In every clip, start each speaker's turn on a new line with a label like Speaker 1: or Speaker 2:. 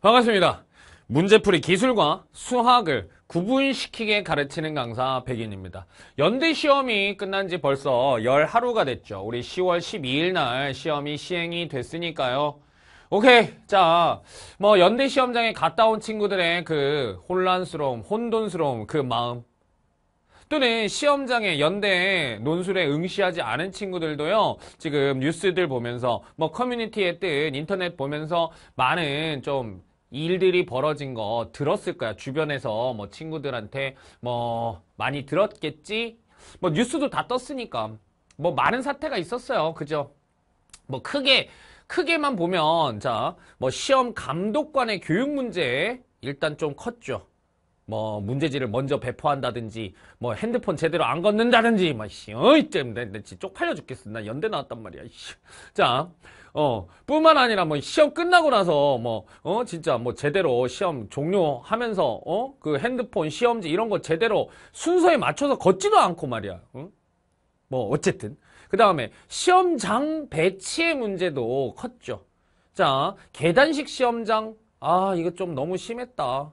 Speaker 1: 반갑습니다. 문제풀이 기술과 수학을 구분시키게 가르치는 강사 백인입니다. 연대 시험이 끝난 지 벌써 열하루가 됐죠. 우리 10월 12일 날 시험이 시행이 됐으니까요. 오케이. 자, 뭐 연대 시험장에 갔다 온 친구들의 그 혼란스러움, 혼돈스러움 그 마음 또는 시험장에 연대 논술에 응시하지 않은 친구들도요. 지금 뉴스들 보면서 뭐 커뮤니티에 뜬 인터넷 보면서 많은 좀 일들이 벌어진 거 들었을 거야. 주변에서 뭐 친구들한테 뭐 많이 들었겠지? 뭐 뉴스도 다 떴으니까 뭐 많은 사태가 있었어요. 그죠? 뭐 크게 크게만 보면 자, 뭐 시험 감독관의 교육 문제 일단 좀 컸죠. 뭐 문제지를 먼저 배포한다든지 뭐 핸드폰 제대로 안 걷는다든지 막씨 어이 때문에 진짜 쪽팔려 죽겠어나 연대 나왔단 말이야 자 어, 뿐만 아니라 뭐 시험 끝나고 나서 뭐, 어, 진짜 뭐 제대로 시험 종료하면서, 어, 그 핸드폰 시험지 이런 거 제대로 순서에 맞춰서 걷지도 않고 말이야. 응? 뭐, 어쨌든. 그 다음에 시험장 배치의 문제도 컸죠. 자, 계단식 시험장. 아, 이거 좀 너무 심했다.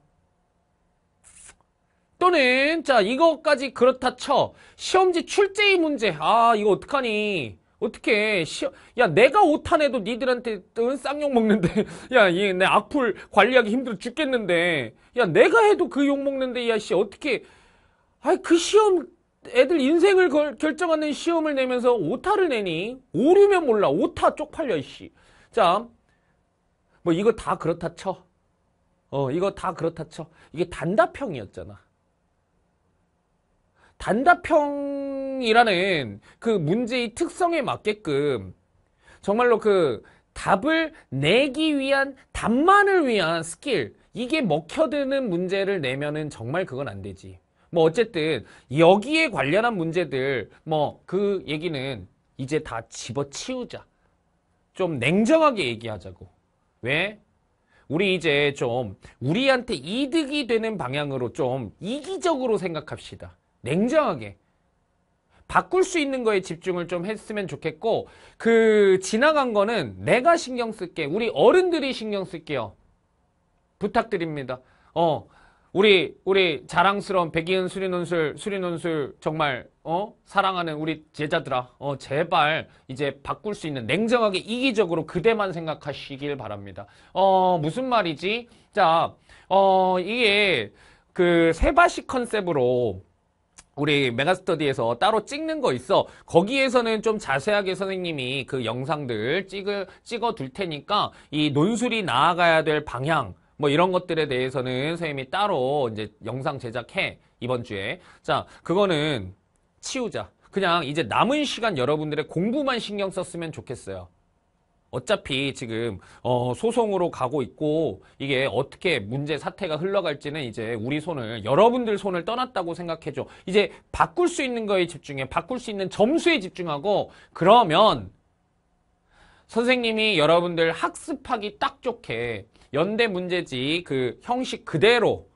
Speaker 1: 또는 자이것까지 그렇다 쳐 시험지 출제의 문제 아 이거 어떡하니 어떻게 야 내가 오타내도 니들한테 은 쌍욕 먹는데 야얘 내 악플 관리하기 힘들어 죽겠는데 야 내가 해도 그 욕 먹는데 야씨 어떻게 아이 그 시험 애들 인생을 걸, 결정하는 시험을 내면서 오타를 내니 오류면 몰라 오타 쪽팔려 이씨 자뭐 이거 다 그렇다 쳐 어 이거 다 그렇다 쳐 이게 단답형이었잖아 단답형이라는 그 문제의 특성에 맞게끔 정말로 그 답을 내기 위한 답만을 위한 스킬 이게 먹혀드는 문제를 내면은 정말 그건 안 되지 뭐 어쨌든 여기에 관련한 문제들 뭐 그 얘기는 이제 다 집어치우자 좀 냉정하게 얘기하자고 왜? 우리 이제 좀 우리한테 이득이 되는 방향으로 좀 이기적으로 생각합시다 냉정하게 바꿀 수 있는 거에 집중을 좀 했으면 좋겠고 그 지나간 거는 내가 신경 쓸게 우리 어른들이 신경 쓸게요 부탁드립니다 어 우리 우리 자랑스러운 백이은 수리논술 수리논술 정말 어 사랑하는 우리 제자들아 어 제발 이제 바꿀 수 있는 냉정하게 이기적으로 그대만 생각하시길 바랍니다 어 무슨 말이지 자 어 이게 그 세바시 컨셉으로 우리 메가스터디에서 따로 찍는 거 있어. 거기에서는 좀 자세하게 선생님이 그 영상들 찍을, 찍어 둘 테니까 이 논술이 나아가야 될 방향, 뭐 이런 것들에 대해서는 선생님이 따로 이제 영상 제작해. 이번 주에. 자, 그거는 치우자. 그냥 이제 남은 시간 여러분들의 공부만 신경 썼으면 좋겠어요. 어차피 지금 어, 소송으로 가고 있고 이게 어떻게 문제 사태가 흘러갈지는 이제 우리 손을 여러분들 손을 떠났다고 생각해줘. 이제 바꿀 수 있는 거에 집중해. 바꿀 수 있는 점수에 집중하고 그러면 선생님이 여러분들 학습하기 딱 좋게 연대 문제지 그 형식 그대로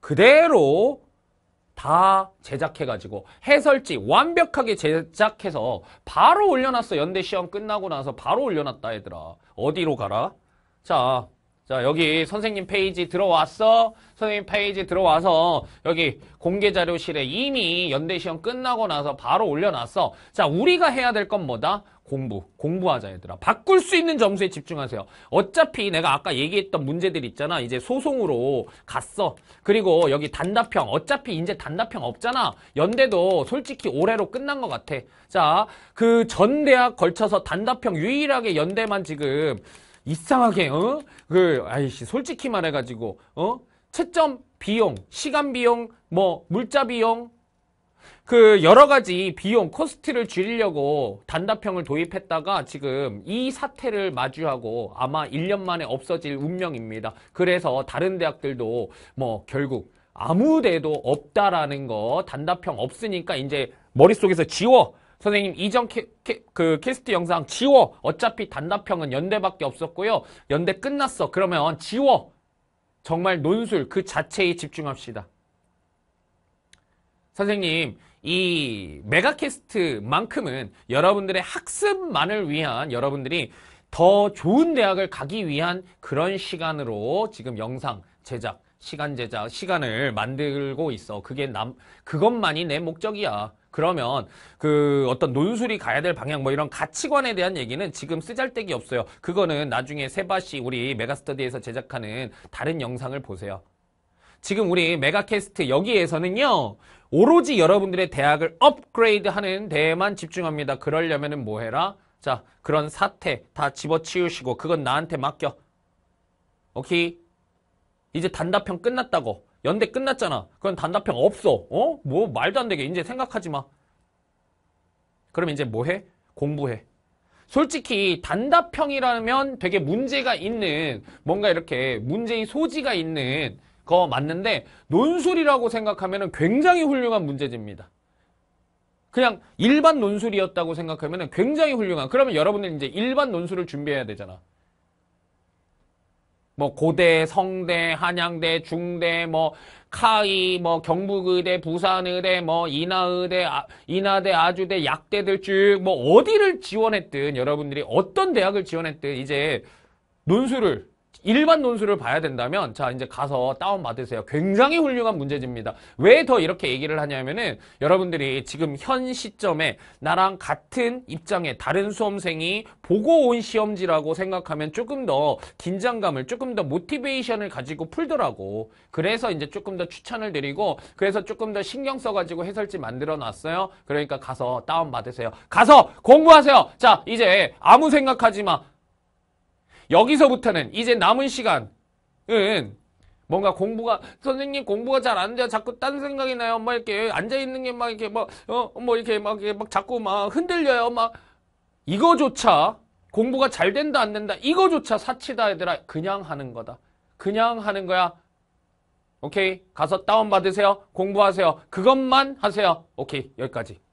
Speaker 1: 그대로 다 제작해가지고 해설지 완벽하게 제작해서 바로 올려놨어. 연대 시험 끝나고 나서 바로 올려놨다 얘들아. 어디로 가라? 자 자, 여기 선생님 페이지 들어왔어? 선생님 페이지 들어와서 여기 공개 자료실에 이미 연대 시험 끝나고 나서 바로 올려놨어. 자, 우리가 해야 될 건 뭐다? 공부. 공부하자, 얘들아. 바꿀 수 있는 점수에 집중하세요. 어차피 내가 아까 얘기했던 문제들 있잖아. 이제 소송으로 갔어. 그리고 여기 단답형. 어차피 이제 단답형 없잖아. 연대도 솔직히 올해로 끝난 것 같아. 자, 그 전 대학 걸쳐서 단답형 유일하게 연대만 지금 이상하게 어? 그 아이씨 솔직히 말해가지고 어? 채점 비용, 시간 비용, 뭐 물자 비용 그 여러 가지 비용 코스트를 줄이려고 단답형을 도입했다가 지금 이 사태를 마주하고 아마 1년 만에 없어질 운명입니다. 그래서 다른 대학들도 뭐 결국 아무 데도 없다라는 거 단답형 없으니까 이제 머릿속에서 지워 선생님 이전 캐, 캐, 그 캐스트 영상 지워. 어차피 단답형은 연대밖에 없었고요. 연대 끝났어. 그러면 지워. 정말 논술 그 자체에 집중합시다. 선생님 이 메가캐스트만큼은 여러분들의 학습만을 위한 여러분들이 더 좋은 대학을 가기 위한 그런 시간으로 지금 영상 제작, 시간 제작, 시간을 만들고 있어. 그게 남, 그것만이 내 목적이야. 그러면 그 어떤 논술이 가야 될 방향 뭐 이런 가치관에 대한 얘기는 지금 쓰잘데기 없어요. 그거는 나중에 세바씨 우리 메가스터디에서 제작하는 다른 영상을 보세요. 지금 우리 메가캐스트 여기에서는요. 오로지 여러분들의 대학을 업그레이드하는 데에만 집중합니다. 그러려면 뭐 해라? 자, 그런 사태 다 집어치우시고 그건 나한테 맡겨. 오케이? 이제 단답형 끝났다고. 연대 끝났잖아. 그건 단답형 없어. 어? 뭐 말도 안 되게 이제 생각하지 마. 그럼 이제 뭐 해? 공부해. 솔직히 단답형이라면 되게 문제가 있는 뭔가 이렇게 문제의 소지가 있는 거 맞는데 논술이라고 생각하면 굉장히 훌륭한 문제집니다. 그냥 일반 논술이었다고 생각하면 굉장히 훌륭한 그러면 여러분들 이제 일반 논술을 준비해야 되잖아. 뭐 고대, 성대, 한양대, 중대, 뭐 카이, 뭐 경북의대, 부산의대, 뭐 인하의대, 아, 인하대, 아주대, 약대들 쭉 뭐 어디를 지원했든 여러분들이 어떤 대학을 지원했든 이제 논술을 일반 논술을 봐야 된다면 자 이제 가서 다운받으세요. 굉장히 훌륭한 문제집입니다. 왜 더 이렇게 얘기를 하냐면은 여러분들이 지금 현 시점에 나랑 같은 입장에 다른 수험생이 보고 온 시험지라고 생각하면 조금 더 긴장감을 조금 더 모티베이션을 가지고 풀더라고. 그래서 이제 조금 더 추천을 드리고 그래서 조금 더 신경 써가지고 해설지 만들어 놨어요. 그러니까 가서 다운받으세요. 가서 공부하세요. 자 이제 아무 생각하지 마. 여기서부터는 이제 남은 시간은 뭔가 공부가 선생님 공부가 잘 안 돼요. 자꾸 딴 생각이 나요. 엄 이렇게 앉아 있는 게 막 이렇게 막어뭐 어, 뭐 이렇게 막 이렇게 막 자꾸 막 흔들려요. 막 이거조차 공부가 잘 된다 안 된다 이거조차 사치다 얘들아 그냥 하는 거다. 그냥 하는 거야. 오케이 가서 다운 받으세요. 공부하세요. 그것만 하세요. 오케이 여기까지.